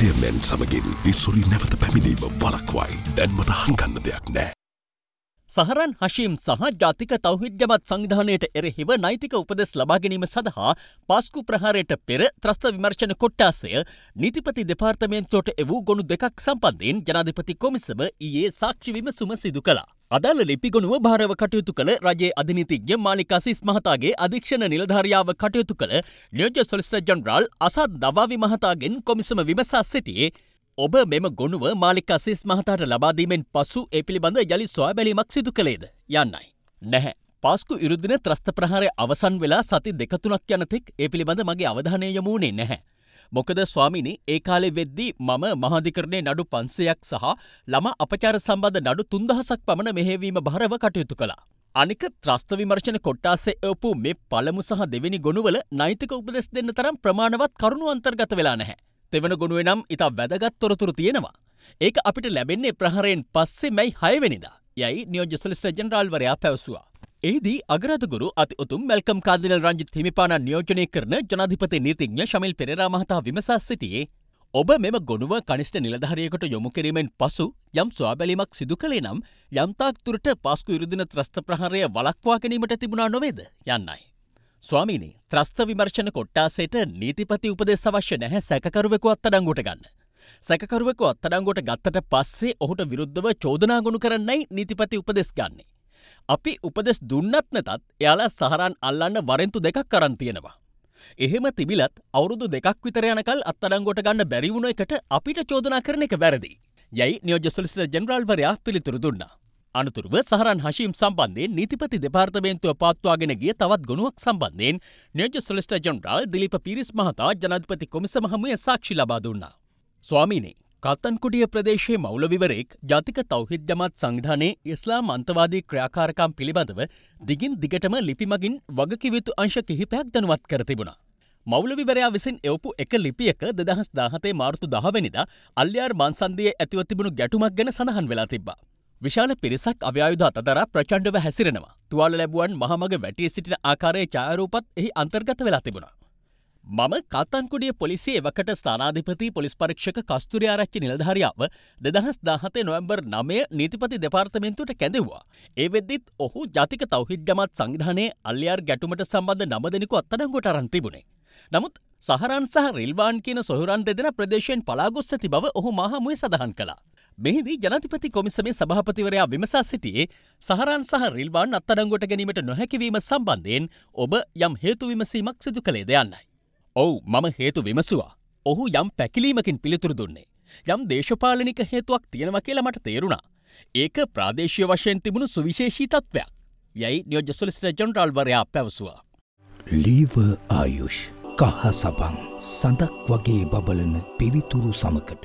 නිර්දයමැන් සමගින් ඉස්සුරි නැවත පැමිණීම වලක්වයි දැන්මට හංකන්න දෙයක් නෑ. සහරන් හශීම් සහ ජාතික තෞහිද්‍යමත් සංධානයට එරෙහිව නෛතික උපදෙස් ලබාගැනීම සඳහා පස්කු ප්‍රහාරයට පෙර ත්‍රස්ථ විමර්ශන කොට්ටාසය නිතිපති දෙපාර්තමේන්තොට එවූ ගොුණු දෙකක් සම්පන්ධයෙන් ජනාධිපති කොමිසම ඊයේ සාක්ෂිවිම සුම සිදු කලා. අදාළ ලිපිගොනුව භාරව කටයුතු කළ රජයේ අධිනීතිඥ මාලිකා සිස් මහතාගේ අධීක්ෂණ නිලධාරියාව කටයුතු කළ නියෝජ්‍ය සොලිසිටර් ජනරාල් අසත් දවාවි මහතාගෙන් කොමිසම විමසා සිටියේ ඔබ මෙම ගොනුව මාලිකා සිස් මහතාට ලබාදීමෙන් පසු ඒ පිළිබඳ යළි සොයාබැලීමක් සිදු කළේද යන්නයි. නැහැ. පාස්කු ඉරුදින ත්‍රස්ත ප්‍රහාරය අවසන් වෙලා සති දෙකතුනක් යනතෙක් ඒ පිළිබඳ මගේ අවධානය යොමුුණේ නැහැ. මොකද ස්වාමිනි ඒ කාලෙ වෙද්දී මම මහධිකරණය නඩු පන්සයක් සහ ළම අපචාර සම්බඳ නඩු තුන්දහසක් පමණ මෙහෙවීම භරව කටයුතු කළා. අනික ත්‍රස්ත විමර්ශන කොට්ටාසේ එවපු මේ පළමු සහ දෙවෙනි ගොනුවල නෛතික උපදෙස් දෙන්න තරම් ප්‍රමාණවත් කරුණු අන්තර්ගත වෙලා නැහැ. තෙවන ගොනුවේ නම් ඉතා වැදගත් තොරතුරු තියෙනවා. ඒක අපිට ලැබෙන්නේ ප්‍රහරයෙන් පස්සේ මැයි හයවෙනිදා යයි නියෝජ සොලිස ජනරාල්වරයා පැවසවා. එහිදී අගරාධගුරු අති උතුම් මැල්කම් කාදිනල් රංජිත් හිමිපාණන් නියෝජනය කරන ජනාධිපති නීතිඥ ශමිල් පෙරේරා මහතා විමසා සිටියේ ඔබ මෙම ගොනුව කනිෂ්ට නිලධාරියකට යොමු කිරීමෙන් පසු යම් ස්වාබැලීමක් සිදු කළේ නම් යම්තාක් තුරට පාස්කු ඉරුදින ත්‍රස්ත ප්‍රහාරය වලක්වා ගැනීමට තිබුණා නොවේද යන්නයි. ස්වාමීනි ත්‍රස්ත විමර්ශන කොට්ටාසේට නීතිපති උපදෙස් අවශ්‍ය නැහැ සැකකරුවෙකු අත්තඩංගුට ගන්න. සැකරුවෙකු අත්තඩංගොට ගත්තට පස්සේ ඔහුට විරුද්ධව චෝදනාගොුණු කරන්නයි නීතිපති උපදෙස් ගන්නේ. අපි උපදෙස් දුන්නත් නැතත් එයාලා සහරන් අල්ලන්න වරෙන්තු දෙකක් කරන් තියෙනවා. එහෙම තිබිලත් අවුරුදු දෙකක් විතර යනකල් අත්තඩංගොට ගන්න බැරි වුණ එකට අපිට චෝදනා කරන එක වැරදි. යැයි නියෝජ සොලිසිට ජෙනරල්වරයා පිළිතුරු දුන්නා. අනතුරුව සහරන් හශීම් සම්බන්ධයෙන් නීතිපති දෙපාර්තමේන්තුව පාත්වාගෙන ගිය තවත් ගොුණුවක් සම්බන්ධයෙන් නියෝජ සොලිස්ට ජෙනරල් දිලිප පිරිස් මහතා ජනධපති කොමිසමහමය සාක්ෂි ලබා දුන්නා. ස්වාමීනේ කත්තන්කුඩිය ප්‍රදේශයේ මෞලවිවරයෙක් ජතික තෞහිද ජමත් සංවිධානයේ ඉස්ලාම් අන්තවාදී ක්‍රියාකාරකම් පිළිබඳව දිගින් දිගටම ලිපි මගින් වගකිවයුතු අංශ කිහිපයක් දැනුවත් කර තිබුණා. මෞලවිවරයා විසින් එවපු එක ලිපියක දෙදහස් දාහතේ මාර්තු දහවැනිදා අල්්‍යයාර් මාන්සන්දියේ ඇතිව තිබුණු ගැටුමක් ගැන සඳහන් වෙලා තිබ්බා. විශාල පිරිසක් අව්‍යයුධ අතර ප්‍රචණ්ඩව හැසිරෙනවා තුවාල ලැබුවන් මහමග වැටී සිටින ආකාරයේ චායරූපත් එහි අන්තර්ගත වෙලා තිබුණා. මම කත්තන්කුඩිය පොලිසිය එවකට ස්ථානාධිපති පොලිස් පරීක්ෂක කස්තුර ආරච්චි නිලධාරියාව දෙදහස් දාහතේ නොවැම්බර් නමය නීතිපති දෙපාර්තමෙන්තුට කැඳෙව්වා. ඒ වෙද්දිත් ඔහු ජතික තවහිද ගමත් සංවිධානයේ අල්ලයාර් ගැටුමට සම්බන්ධ නම දෙෙනෙකු අත්තඩංගොට අරන්තිබුණේ. නමුත් සහරන් සහ රිල්වාන් කියන සොහරන් දෙදෙන ප්‍රදේශයෙන් පලාගොස් ඇති බව ඔහු මහමුවේ සඳහන් කලා. මෙහිදී ජනතිපති කොමිසමේ සභාපතිවරයා විමසා සිටියේ සහරන් සහ රිල්වාන් අත්තඩංගොට ගැනීමට නොහැකිවීම සම්බන්ධයෙන් ඔබ යම් හේතු විමසීමක් සිදු කළේ දෙයන්නයි. ඔවු මම හේතු විමසුවා. ඔහු යම් පැකිලීමකින් පිළිතුරු දුන්නේ. යම් දේශපාලනික හේතුවක් තියෙනව කියලා මට තේරුණා. ඒක ප්‍රාදේශය වශයෙන් තිබුණු සුවිශේෂී තත්ත්වයක් යැයි නියෝජ සොලිස්ට ජොන්ටල්වරයා පැවසවා. ලීව ආයුෂ් කහ සබන් සඳක් වගේ බබලන පිවිතුරු සමකට.